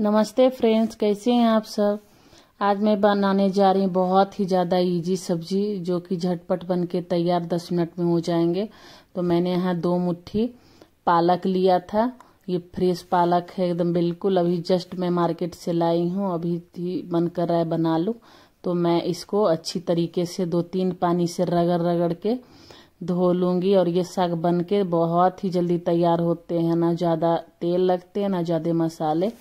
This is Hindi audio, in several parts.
नमस्ते फ्रेंड्स कैसे हैं आप सब आज मैं बनाने जा रही हूँ बहुत ही ज़्यादा इजी सब्जी जो कि झटपट बन के तैयार दस मिनट में हो जाएंगे तो मैंने यहाँ दो मुट्ठी पालक लिया था ये फ्रेश पालक है एकदम बिल्कुल अभी जस्ट मैं मार्केट से लाई हूँ अभी ही बन कर रहा है बना लूँ तो मैं इसको अच्छी तरीके से दो तीन पानी से रगड़ रगड़ के धो लूँगी और ये साग बन के बहुत ही जल्दी तैयार होते हैं ना ज़्यादा तेल लगते हैं ना ज़्यादा मसाले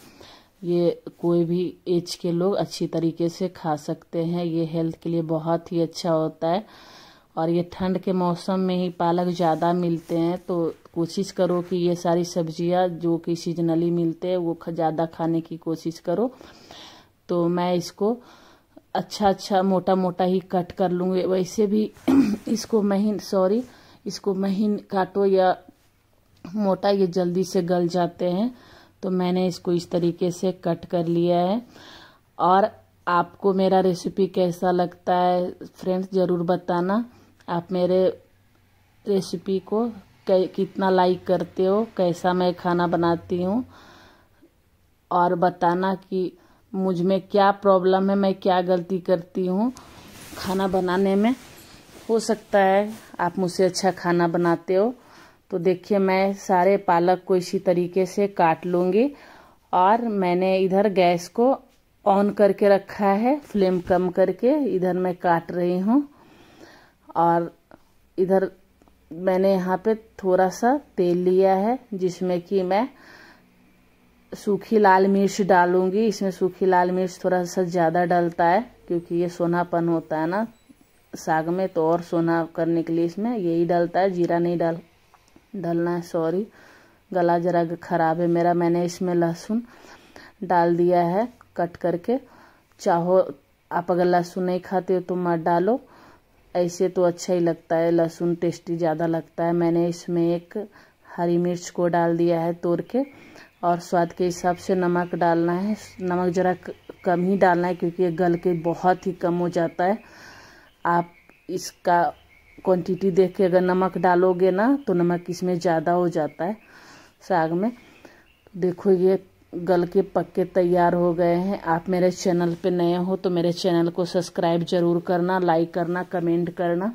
ये कोई भी एज के लोग अच्छी तरीके से खा सकते हैं ये हेल्थ के लिए बहुत ही अच्छा होता है और ये ठंड के मौसम में ही पालक ज़्यादा मिलते हैं तो कोशिश करो कि ये सारी सब्जियां जो कि सीजनली मिलते हैं वो ज़्यादा खाने की कोशिश करो तो मैं इसको अच्छा अच्छा मोटा मोटा ही कट कर लूँगी वैसे भी इसको महीन सॉरी इसको महीन काटो या मोटा ये जल्दी से गल जाते हैं तो मैंने इसको इस तरीके से कट कर लिया है और आपको मेरा रेसिपी कैसा लगता है फ्रेंड्स ज़रूर बताना आप मेरे रेसिपी को कितना लाइक करते हो कैसा मैं खाना बनाती हूँ और बताना कि मुझ में क्या प्रॉब्लम है मैं क्या गलती करती हूँ खाना बनाने में हो सकता है आप मुझसे अच्छा खाना बनाते हो तो देखिए मैं सारे पालक को इसी तरीके से काट लूंगी और मैंने इधर गैस को ऑन करके रखा है फ्लेम कम करके इधर मैं काट रही हूँ और इधर मैंने यहाँ पे थोड़ा सा तेल लिया है जिसमें कि मैं सूखी लाल मिर्च डालूंगी इसमें सूखी लाल मिर्च थोड़ा सा ज़्यादा डलता है क्योंकि ये सोनापन होता है ना साग में तो और सोना करने के लिए इसमें यही डलता है जीरा नहीं डाल डालना है सॉरी गला ज़रा ख़राब है मेरा मैंने इसमें लहसुन डाल दिया है कट करके चाहो आप अगर लहसुन नहीं खाते हो तो मत डालो ऐसे तो अच्छा ही लगता है लहसुन टेस्टी ज़्यादा लगता है मैंने इसमें एक हरी मिर्च को डाल दिया है तोड़ के और स्वाद के हिसाब से नमक डालना है नमक ज़रा कम ही डालना है क्योंकि ये गल के बहुत ही कम हो जाता है आप इसका क्वांटिटी देख के अगर नमक डालोगे ना तो नमक इसमें ज़्यादा हो जाता है साग में देखो ये गल के पक्के तैयार हो गए हैं आप मेरे चैनल पे नए हो तो मेरे चैनल को सब्सक्राइब जरूर करना लाइक करना कमेंट करना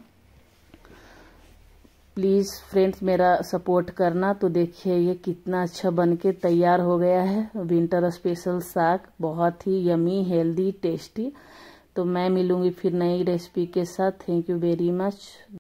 प्लीज़ फ्रेंड्स मेरा सपोर्ट करना तो देखिए ये कितना अच्छा बन के तैयार हो गया है विंटर स्पेशल साग बहुत ही यमी हेल्दी टेस्टी तो मैं मिलूँगी फिर नई रेसिपी के साथ थैंक यू वेरी मच